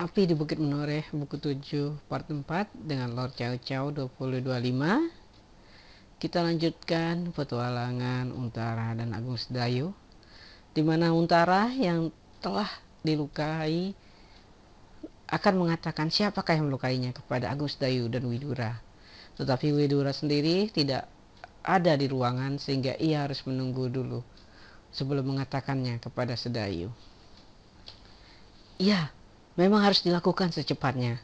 Api di Bukit Menoreh buku 7 part 4 dengan Lord Chow Chow 2025 kita lanjutkan petualangan Untara dan Agung Sedayu di mana Untara yang telah dilukai akan mengatakan siapakah yang melukainya kepada Agung Sedayu dan Widura tetapi Widura sendiri tidak ada di ruangan sehingga ia harus menunggu dulu sebelum mengatakannya kepada Sedayu. Ya, memang harus dilakukan secepatnya.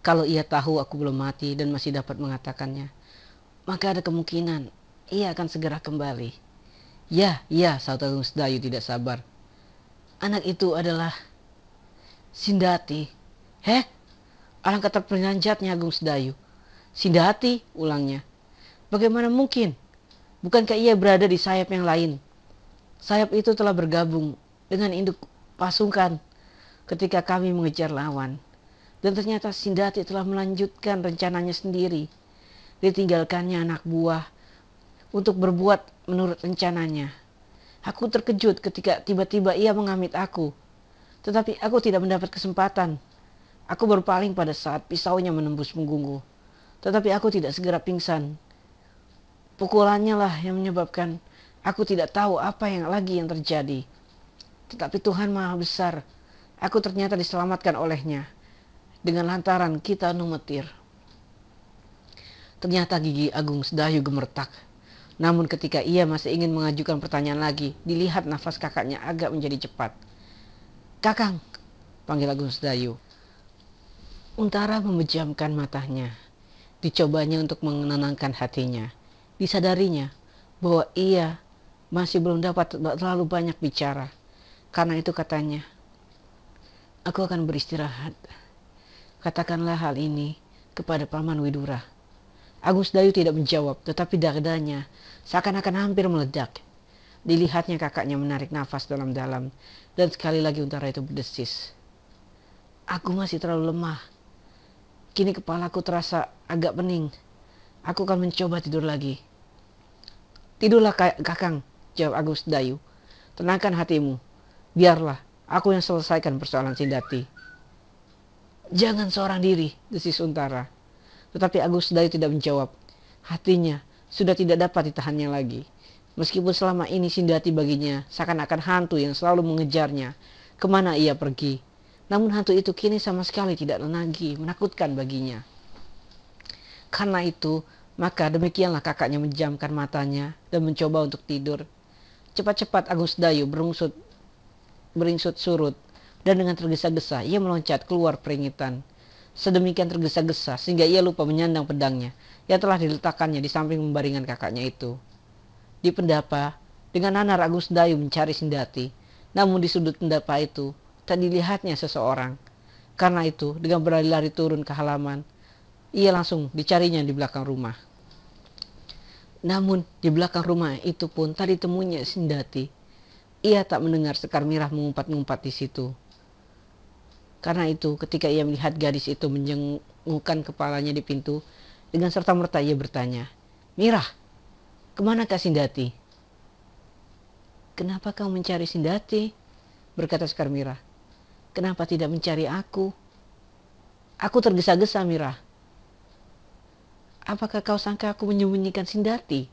Kalau ia tahu aku belum mati dan masih dapat mengatakannya, maka ada kemungkinan ia akan segera kembali. Ya, ya, Saud Agung Sedayu tidak sabar. Anak itu adalah Sindati. Heh? Alangkah terperanjatnya Agung Sedayu. Sindati, ulangnya. Bagaimana mungkin? Bukankah ia berada di sayap yang lain? Sayap itu telah bergabung dengan induk pasukan ketika kami mengejar lawan. Dan ternyata Sindati telah melanjutkan rencananya sendiri. Ditinggalkannya anak buah untuk berbuat menurut rencananya. Aku terkejut ketika tiba-tiba ia mengamit aku. Tetapi aku tidak mendapat kesempatan. Aku berpaling pada saat pisaunya menembus punggungku. Tetapi aku tidak segera pingsan. Pukulannya lah yang menyebabkan aku tidak tahu apa yang lagi yang terjadi. Tetapi Tuhan Maha Besar Aku ternyata diselamatkan olehnya dengan lantaran kita numetir. Ternyata gigi Agung Sedayu gemertak. Namun ketika ia masih ingin mengajukan pertanyaan lagi, dilihat nafas kakaknya agak menjadi cepat. Kakang, panggil Agung Sedayu. Untara memejamkan matanya. Dicobanya untuk menenangkan hatinya. Disadarinya bahwa ia masih belum dapat terlalu banyak bicara. Karena itu katanya, Aku akan beristirahat. Katakanlah hal ini kepada Paman Widura. Agus Dayu tidak menjawab, tetapi dadanya seakan-akan hampir meledak. Dilihatnya kakaknya menarik nafas dalam-dalam, dan sekali lagi untara itu berdesis. Aku masih terlalu lemah. Kini kepalaku terasa agak pening. Aku akan mencoba tidur lagi. Tidurlah kakang, jawab Agus Dayu. Tenangkan hatimu. Biarlah, Aku yang selesaikan persoalan Sindati. Jangan seorang diri, desis Untara. Tetapi Agus Dayu tidak menjawab. Hatinya sudah tidak dapat ditahannya lagi. Meskipun selama ini Sindati baginya seakan-akan hantu yang selalu mengejarnya. Kemana ia pergi? Namun hantu itu kini sama sekali tidak lagi menakutkan baginya. Karena itu, maka demikianlah kakaknya menjamkan matanya dan mencoba untuk tidur. Cepat-cepat Agus Dayu berungsut beringsut surut, dan dengan tergesa-gesa ia meloncat keluar peringitan. Sedemikian tergesa-gesa sehingga ia lupa menyandang pedangnya yang telah diletakkannya di samping membaringan kakaknya itu. Di pendapa, dengan anak Ragus Dayu mencari Sindati, namun di sudut pendapa itu tak dilihatnya seseorang. Karena itu, dengan berlari-lari turun ke halaman, ia langsung dicarinya di belakang rumah. Namun, di belakang rumah itu pun tak ditemunya Sindati. Ia tak mendengar Sekar Mirah mengumpat-ngumpat di situ. Karena itu, ketika ia melihat gadis itu menjengukkan kepalanya di pintu, dengan serta-merta ia bertanya, Mirah, kemana Kak Sindati? Kenapa kau mencari Sindati? Berkata Sekar Mirah. Kenapa tidak mencari aku? Aku tergesa-gesa, Mirah. Apakah kau sangka aku menyembunyikan Sindati?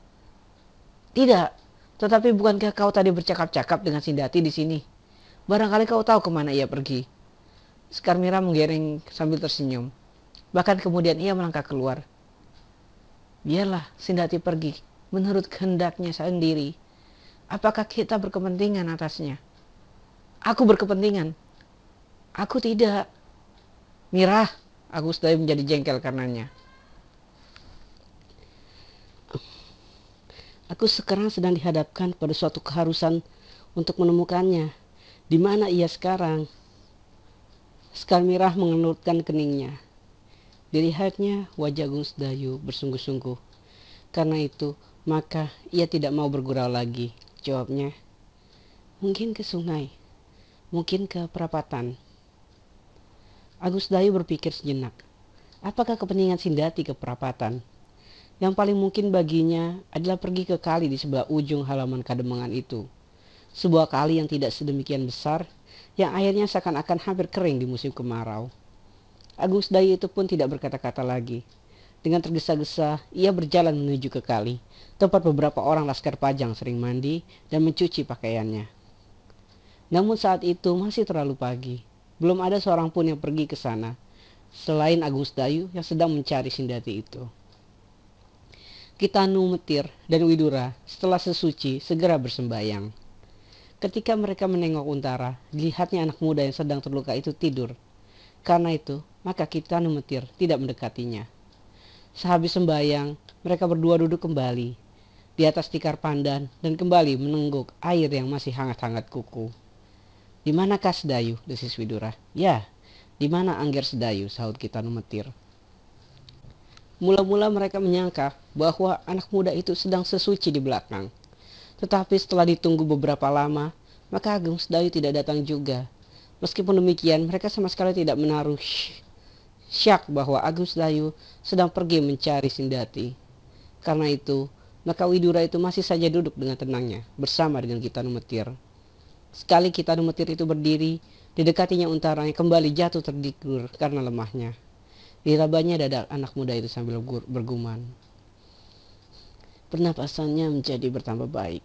Tidak, tetapi bukankah kau tadi bercakap-cakap dengan Sindati di sini? Barangkali kau tahu kemana ia pergi. Skarmira menggereng sambil tersenyum. Bahkan kemudian ia melangkah keluar. Biarlah Sindati pergi menurut kehendaknya sendiri. Apakah kita berkepentingan atasnya? Aku berkepentingan. Aku tidak. Mirah, aku sudah menjadi jengkel karenanya. Aku sekarang sedang dihadapkan pada suatu keharusan untuk menemukannya. Di mana ia sekarang? Skarmirah mengelurutkan keningnya. Dilihatnya wajah Gus Dayu bersungguh-sungguh. Karena itu, maka ia tidak mau bergurau lagi. Jawabnya, mungkin ke sungai, mungkin ke perapatan. Agus Dayu berpikir sejenak. Apakah kepentingan Sindati ke perapatan? yang paling mungkin baginya adalah pergi ke kali di sebelah ujung halaman kademangan itu. Sebuah kali yang tidak sedemikian besar, yang airnya seakan-akan hampir kering di musim kemarau. Agus Dayu itu pun tidak berkata-kata lagi. Dengan tergesa-gesa, ia berjalan menuju ke kali, tempat beberapa orang laskar pajang sering mandi dan mencuci pakaiannya. Namun saat itu masih terlalu pagi. Belum ada seorang pun yang pergi ke sana, selain Agus Dayu yang sedang mencari Sindati itu. Kita Metir dan Widura setelah sesuci segera bersembayang. Ketika mereka menengok untara, dilihatnya anak muda yang sedang terluka itu tidur. Karena itu, maka kita Metir tidak mendekatinya. Sehabis sembayang, mereka berdua duduk kembali di atas tikar pandan dan kembali menengguk air yang masih hangat-hangat kuku. Di manakah Sedayu? desis Widura. Ya, di mana Angger Sedayu? sahut kita Metir. Mula-mula mereka menyangka bahwa anak muda itu sedang sesuci di belakang. Tetapi setelah ditunggu beberapa lama, maka Agung Sedayu tidak datang juga. Meskipun demikian, mereka sama sekali tidak menaruh syak bahwa Agung Sedayu sedang pergi mencari Sindati. Karena itu, maka Widura itu masih saja duduk dengan tenangnya bersama dengan kita Numetir. Sekali kita Numetir itu berdiri, didekatinya untara yang kembali jatuh terdikur karena lemahnya. Dirabanya dada anak muda itu sambil bergumam. Pernapasannya menjadi bertambah baik.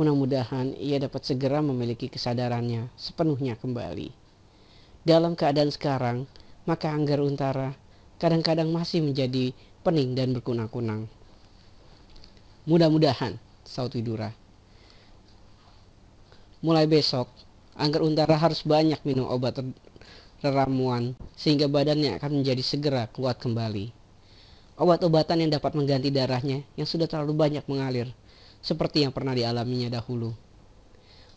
Mudah-mudahan ia dapat segera memiliki kesadarannya sepenuhnya kembali. Dalam keadaan sekarang, maka Anggar Untara kadang-kadang masih menjadi pening dan berkunang-kunang. Mudah-mudahan, saut Widura. Mulai besok, Anggar Untara harus banyak minum obat ramuan sehingga badannya akan menjadi segera kuat kembali. Obat-obatan yang dapat mengganti darahnya yang sudah terlalu banyak mengalir, seperti yang pernah dialaminya dahulu.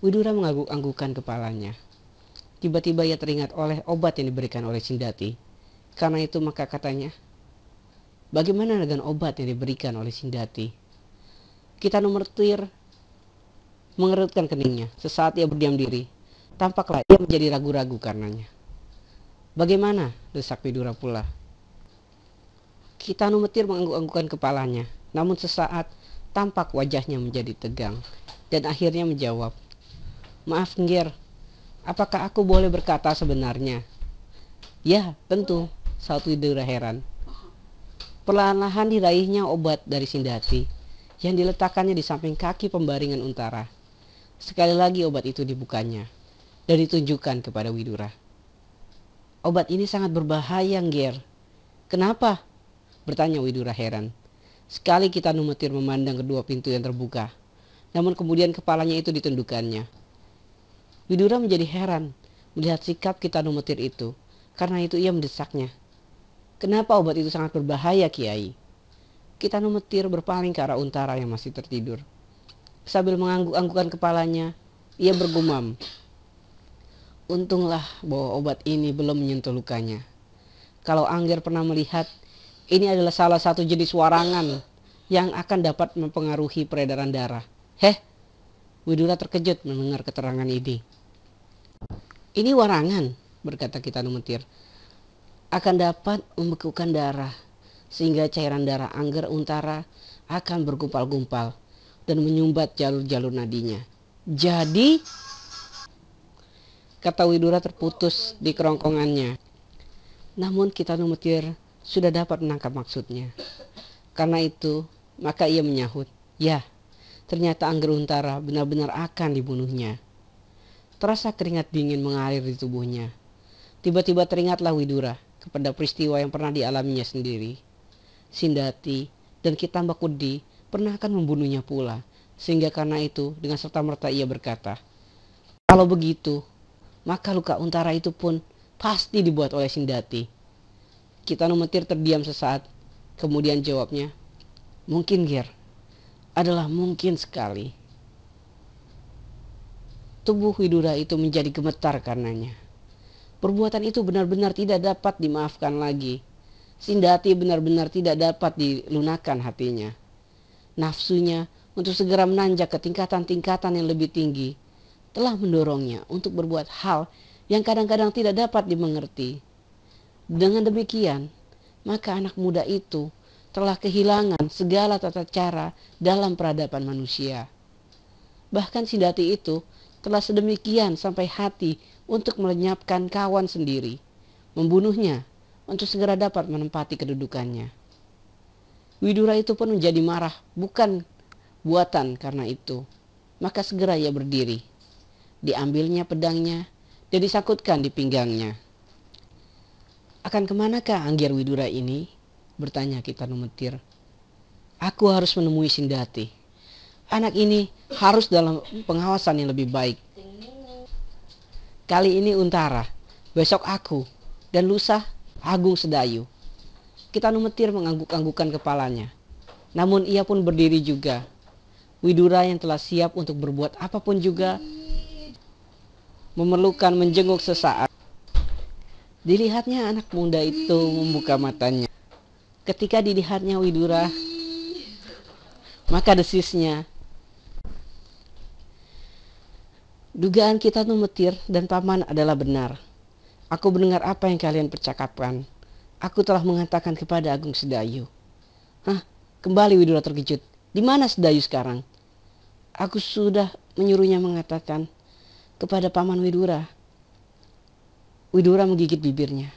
Widura mengangguk-anggukan kepalanya. Tiba-tiba ia teringat oleh obat yang diberikan oleh Sindati. Karena itu maka katanya, Bagaimana dengan obat yang diberikan oleh Sindati? Kita nomor tir mengerutkan keningnya. Sesaat ia berdiam diri. Tampaklah ia menjadi ragu-ragu karenanya. Bagaimana? desak Widura pula. Kita anu Metir mengangguk anggukkan kepalanya, namun sesaat tampak wajahnya menjadi tegang, dan akhirnya menjawab, Maaf Ngir, apakah aku boleh berkata sebenarnya? Ya, tentu, saut Widura heran. Perlahan-lahan diraihnya obat dari Sindati, yang diletakkannya di samping kaki pembaringan Untara. Sekali lagi obat itu dibukanya, dan ditunjukkan kepada Widura. Obat ini sangat berbahaya, Ger. Kenapa? Bertanya Widura heran. Sekali kita numetir memandang kedua pintu yang terbuka. Namun kemudian kepalanya itu ditundukannya. Widura menjadi heran melihat sikap kita numetir itu. Karena itu ia mendesaknya. Kenapa obat itu sangat berbahaya, Kiai? Kita numetir berpaling ke arah untara yang masih tertidur. Sambil mengangguk-anggukan kepalanya, ia bergumam. Untunglah bahwa obat ini belum menyentuh lukanya. Kalau Angger pernah melihat, ini adalah salah satu jenis warangan yang akan dapat mempengaruhi peredaran darah. Heh, Widura terkejut mendengar keterangan ini. Ini warangan, berkata kita Numentir, akan dapat membekukan darah, sehingga cairan darah Angger Untara akan bergumpal-gumpal dan menyumbat jalur-jalur nadinya. Jadi, kata Widura terputus di kerongkongannya. Namun kita Mutir sudah dapat menangkap maksudnya. Karena itu, maka ia menyahut, "Ya, ternyata Anggeruntara Untara benar-benar akan dibunuhnya." Terasa keringat dingin mengalir di tubuhnya. Tiba-tiba teringatlah Widura kepada peristiwa yang pernah dialaminya sendiri. Sindati dan Kitamba Kudi pernah akan membunuhnya pula. Sehingga karena itu, dengan serta merta ia berkata, "Kalau begitu, maka luka untara itu pun pasti dibuat oleh Sindati. Kita memetir terdiam sesaat, kemudian jawabnya, mungkin Ger, adalah mungkin sekali. Tubuh Widura itu menjadi gemetar karenanya. Perbuatan itu benar-benar tidak dapat dimaafkan lagi. Sindati benar-benar tidak dapat dilunakan hatinya. Nafsunya untuk segera menanjak ke tingkatan-tingkatan yang lebih tinggi telah mendorongnya untuk berbuat hal yang kadang-kadang tidak dapat dimengerti. Dengan demikian, maka anak muda itu telah kehilangan segala tata cara dalam peradaban manusia. Bahkan Sindati itu telah sedemikian sampai hati untuk melenyapkan kawan sendiri, membunuhnya untuk segera dapat menempati kedudukannya. Widura itu pun menjadi marah, bukan buatan karena itu. Maka segera ia berdiri diambilnya pedangnya, dan disakutkan di pinggangnya. Akan kemanakah Anggier Widura ini? Bertanya kita Numetir. Aku harus menemui Sindati. Anak ini harus dalam pengawasan yang lebih baik. Kali ini Untara, besok aku, dan lusa Agung Sedayu. Kita Numetir mengangguk-anggukan kepalanya. Namun ia pun berdiri juga. Widura yang telah siap untuk berbuat apapun juga memerlukan menjenguk sesaat. Dilihatnya anak muda itu membuka matanya. Ketika dilihatnya Widura, maka desisnya. Dugaan kita tuh metir dan paman adalah benar. Aku mendengar apa yang kalian percakapkan. Aku telah mengatakan kepada Agung Sedayu. Hah, kembali Widura terkejut. Di mana Sedayu sekarang? Aku sudah menyuruhnya mengatakan, kepada paman Widura. Widura menggigit bibirnya.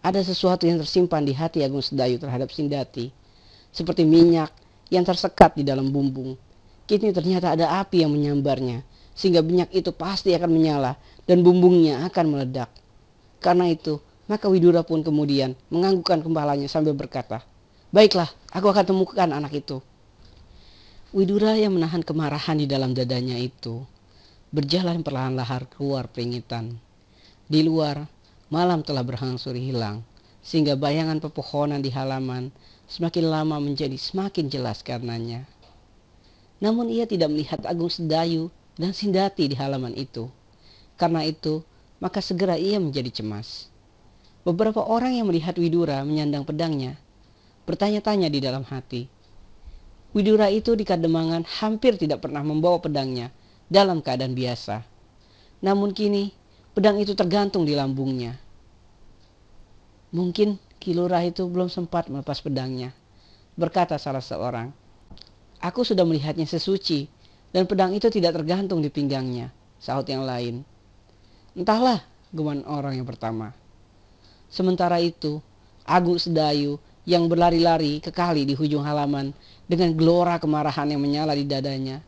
Ada sesuatu yang tersimpan di hati Agung Sedayu terhadap Sindati, seperti minyak yang tersekat di dalam bumbung. Kini ternyata ada api yang menyambarnya, sehingga minyak itu pasti akan menyala dan bumbungnya akan meledak. Karena itu, maka Widura pun kemudian menganggukkan kepalanya sambil berkata, Baiklah, aku akan temukan anak itu. Widura yang menahan kemarahan di dalam dadanya itu berjalan perlahan-lahan keluar peringitan. Di luar, malam telah berhangsur hilang, sehingga bayangan pepohonan di halaman semakin lama menjadi semakin jelas karenanya. Namun ia tidak melihat Agung Sedayu dan Sindati di halaman itu. Karena itu, maka segera ia menjadi cemas. Beberapa orang yang melihat Widura menyandang pedangnya, bertanya-tanya di dalam hati. Widura itu di Kademangan hampir tidak pernah membawa pedangnya, dalam keadaan biasa. Namun kini, pedang itu tergantung di lambungnya. Mungkin Kilurah itu belum sempat melepas pedangnya. Berkata salah seorang, Aku sudah melihatnya sesuci, dan pedang itu tidak tergantung di pinggangnya. Sahut yang lain. Entahlah, geman orang yang pertama. Sementara itu, Agus Sedayu yang berlari-lari kekali di hujung halaman dengan gelora kemarahan yang menyala di dadanya,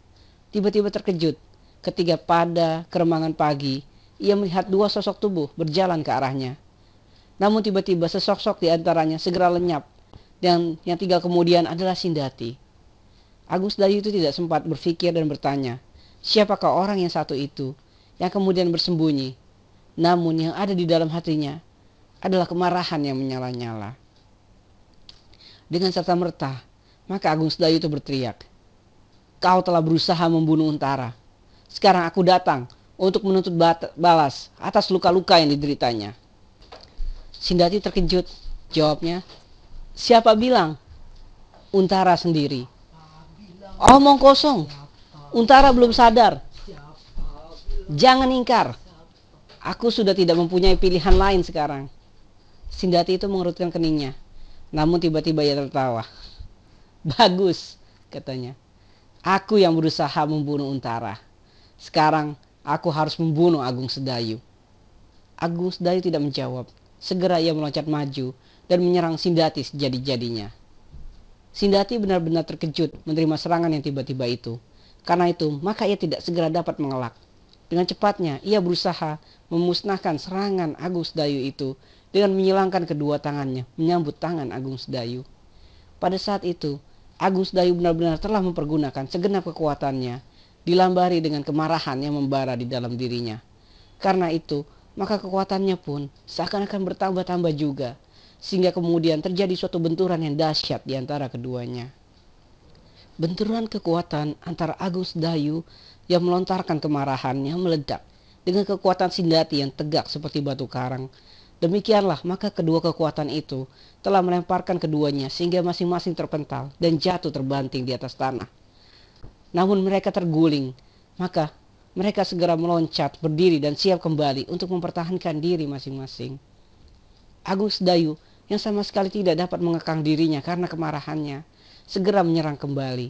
tiba-tiba terkejut Ketika pada keremangan pagi, ia melihat dua sosok tubuh berjalan ke arahnya. Namun tiba-tiba sesosok di antaranya segera lenyap dan yang tinggal kemudian adalah Sindati. Agus dari itu tidak sempat berpikir dan bertanya, siapakah orang yang satu itu yang kemudian bersembunyi. Namun yang ada di dalam hatinya adalah kemarahan yang menyala-nyala. Dengan serta merta, maka Agung Sedayu itu berteriak, "Kau telah berusaha membunuh Untara. Sekarang aku datang untuk menuntut balas atas luka-luka yang dideritanya. Sindati terkejut. Jawabnya, siapa bilang? Untara sendiri. Oh, omong kosong. Untara belum sadar. Jangan ingkar. Aku sudah tidak mempunyai pilihan lain sekarang. Sindati itu mengerutkan keningnya. Namun tiba-tiba ia tertawa. Bagus, katanya. Aku yang berusaha membunuh Untara. Sekarang aku harus membunuh Agung Sedayu. Agung Sedayu tidak menjawab. Segera ia meloncat maju dan menyerang Sindati sejadi-jadinya. Sindati benar-benar terkejut menerima serangan yang tiba-tiba itu. Karena itu, maka ia tidak segera dapat mengelak. Dengan cepatnya, ia berusaha memusnahkan serangan Agung Sedayu itu dengan menyilangkan kedua tangannya menyambut tangan Agung Sedayu. Pada saat itu, Agung Sedayu benar-benar telah mempergunakan segenap kekuatannya dilambari dengan kemarahan yang membara di dalam dirinya. Karena itu, maka kekuatannya pun seakan-akan bertambah-tambah juga, sehingga kemudian terjadi suatu benturan yang dahsyat di antara keduanya. Benturan kekuatan antara Agus Dayu yang melontarkan kemarahannya meledak dengan kekuatan Sindati yang tegak seperti batu karang. Demikianlah maka kedua kekuatan itu telah melemparkan keduanya sehingga masing-masing terpental dan jatuh terbanting di atas tanah namun mereka terguling. Maka mereka segera meloncat, berdiri dan siap kembali untuk mempertahankan diri masing-masing. Agus Dayu yang sama sekali tidak dapat mengekang dirinya karena kemarahannya, segera menyerang kembali.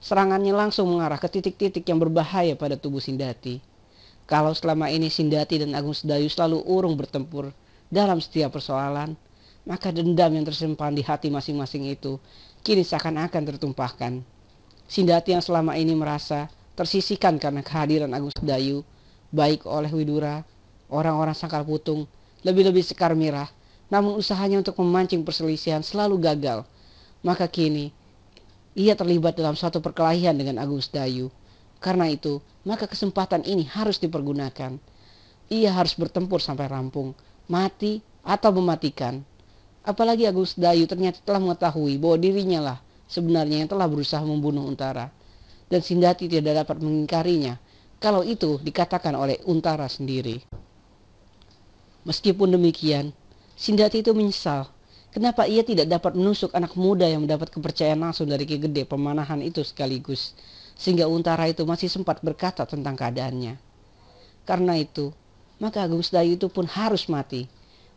Serangannya langsung mengarah ke titik-titik yang berbahaya pada tubuh Sindati. Kalau selama ini Sindati dan Agung Sedayu selalu urung bertempur dalam setiap persoalan, maka dendam yang tersimpan di hati masing-masing itu kini seakan-akan tertumpahkan. Sindati yang selama ini merasa tersisihkan karena kehadiran Agus Dayu, baik oleh Widura, orang-orang sangkal putung, lebih-lebih Sekar Mirah, namun usahanya untuk memancing perselisihan selalu gagal. Maka kini, ia terlibat dalam suatu perkelahian dengan Agus Dayu. Karena itu, maka kesempatan ini harus dipergunakan. Ia harus bertempur sampai rampung, mati atau mematikan. Apalagi Agus Dayu ternyata telah mengetahui bahwa dirinya lah sebenarnya yang telah berusaha membunuh untara dan Sindati tidak dapat mengingkarinya kalau itu dikatakan oleh untara sendiri. Meskipun demikian, Sindati itu menyesal kenapa ia tidak dapat menusuk anak muda yang mendapat kepercayaan langsung dari kegede pemanahan itu sekaligus, sehingga untara itu masih sempat berkata tentang keadaannya. Karena itu, maka Agung Sedayu itu pun harus mati.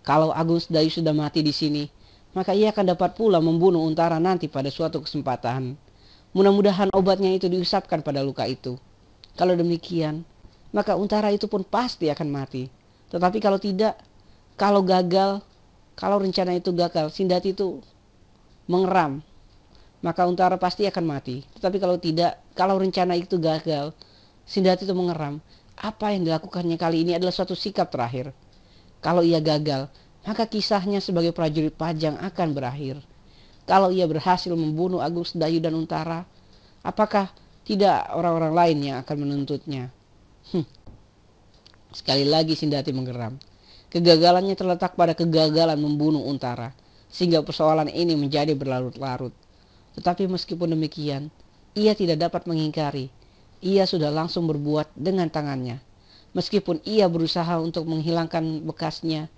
Kalau Agung Sedayu sudah mati di sini, maka ia akan dapat pula membunuh untara nanti pada suatu kesempatan. Mudah-mudahan obatnya itu diusapkan pada luka itu. Kalau demikian, maka untara itu pun pasti akan mati. Tetapi kalau tidak, kalau gagal, kalau rencana itu gagal, sindat itu mengeram, maka untara pasti akan mati. Tetapi kalau tidak, kalau rencana itu gagal, sindat itu mengeram. Apa yang dilakukannya kali ini adalah suatu sikap terakhir. Kalau ia gagal, maka kisahnya sebagai prajurit Pajang akan berakhir. Kalau ia berhasil membunuh Agung Sedayu dan Untara, apakah tidak orang-orang lain yang akan menuntutnya? Hm. Sekali lagi Sindati menggeram. Kegagalannya terletak pada kegagalan membunuh Untara, sehingga persoalan ini menjadi berlarut-larut. Tetapi meskipun demikian, ia tidak dapat mengingkari. Ia sudah langsung berbuat dengan tangannya. Meskipun ia berusaha untuk menghilangkan bekasnya,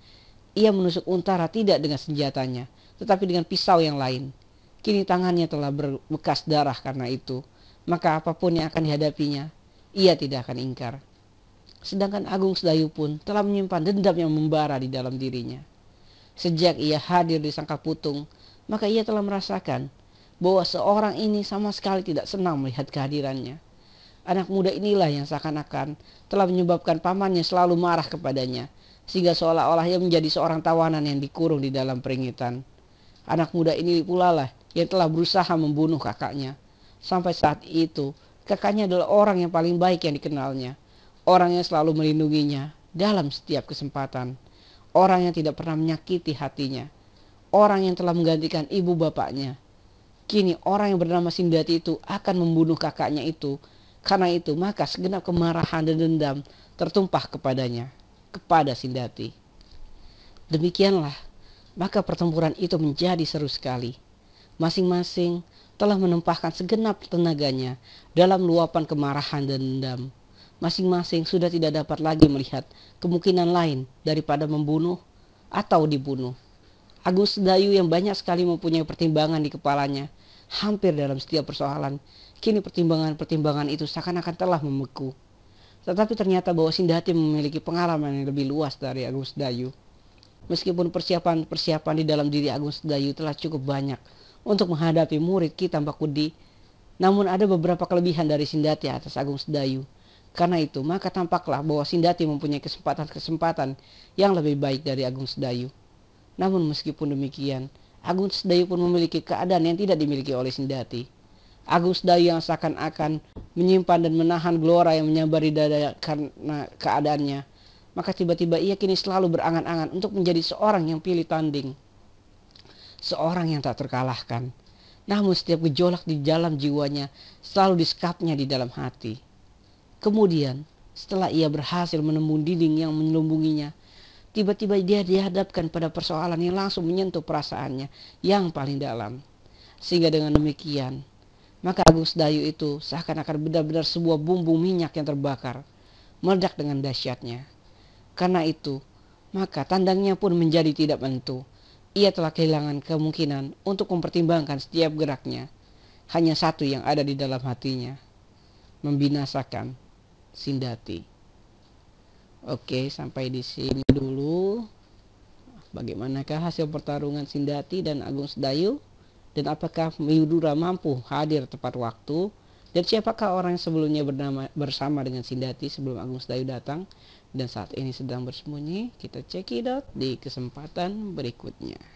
ia menusuk untara tidak dengan senjatanya, tetapi dengan pisau yang lain. Kini tangannya telah berbekas darah karena itu, maka apapun yang akan dihadapinya, ia tidak akan ingkar. Sedangkan Agung Sedayu pun telah menyimpan dendam yang membara di dalam dirinya. Sejak ia hadir di Sangka Putung, maka ia telah merasakan bahwa seorang ini sama sekali tidak senang melihat kehadirannya. Anak muda inilah yang seakan-akan telah menyebabkan pamannya selalu marah kepadanya sehingga seolah-olah ia menjadi seorang tawanan yang dikurung di dalam peringitan. Anak muda ini pula lah yang telah berusaha membunuh kakaknya. Sampai saat itu, kakaknya adalah orang yang paling baik yang dikenalnya. Orang yang selalu melindunginya dalam setiap kesempatan. Orang yang tidak pernah menyakiti hatinya. Orang yang telah menggantikan ibu bapaknya. Kini orang yang bernama Sindati itu akan membunuh kakaknya itu. Karena itu maka segenap kemarahan dan dendam tertumpah kepadanya kepada Sindati. Demikianlah, maka pertempuran itu menjadi seru sekali. Masing-masing telah menempahkan segenap tenaganya dalam luapan kemarahan dan dendam. Masing-masing sudah tidak dapat lagi melihat kemungkinan lain daripada membunuh atau dibunuh. Agus Dayu yang banyak sekali mempunyai pertimbangan di kepalanya, hampir dalam setiap persoalan, kini pertimbangan-pertimbangan itu seakan-akan telah membeku. Tetapi ternyata bahwa Sindhati memiliki pengalaman yang lebih luas dari Agung Sedayu. Meskipun persiapan-persiapan di dalam diri Agung Sedayu telah cukup banyak untuk menghadapi murid Ki Kudi, namun ada beberapa kelebihan dari Sindati atas Agung Sedayu. Karena itu, maka tampaklah bahwa Sindhati mempunyai kesempatan-kesempatan yang lebih baik dari Agung Sedayu. Namun meskipun demikian, Agung Sedayu pun memiliki keadaan yang tidak dimiliki oleh Sindati. Agus Dayu yang seakan-akan menyimpan dan menahan gelora yang menyambari dada karena keadaannya. Maka tiba-tiba ia kini selalu berangan-angan untuk menjadi seorang yang pilih tanding. Seorang yang tak terkalahkan. Namun setiap gejolak di dalam jiwanya selalu disekapnya di dalam hati. Kemudian setelah ia berhasil menemui dinding yang menyelumbunginya, tiba-tiba dia dihadapkan pada persoalan yang langsung menyentuh perasaannya yang paling dalam. Sehingga dengan demikian, maka Agus Dayu itu seakan-akan benar-benar sebuah bumbung minyak yang terbakar, meledak dengan dahsyatnya. Karena itu, maka tandangnya pun menjadi tidak menentu. Ia telah kehilangan kemungkinan untuk mempertimbangkan setiap geraknya. Hanya satu yang ada di dalam hatinya. Membinasakan Sindati. Oke, sampai di sini dulu. Bagaimanakah hasil pertarungan Sindati dan Agung Sedayu? dan apakah Yudura mampu hadir tepat waktu dan siapakah orang yang sebelumnya bernama, bersama dengan Sindati sebelum Agung Sedayu datang dan saat ini sedang bersembunyi kita cekidot di kesempatan berikutnya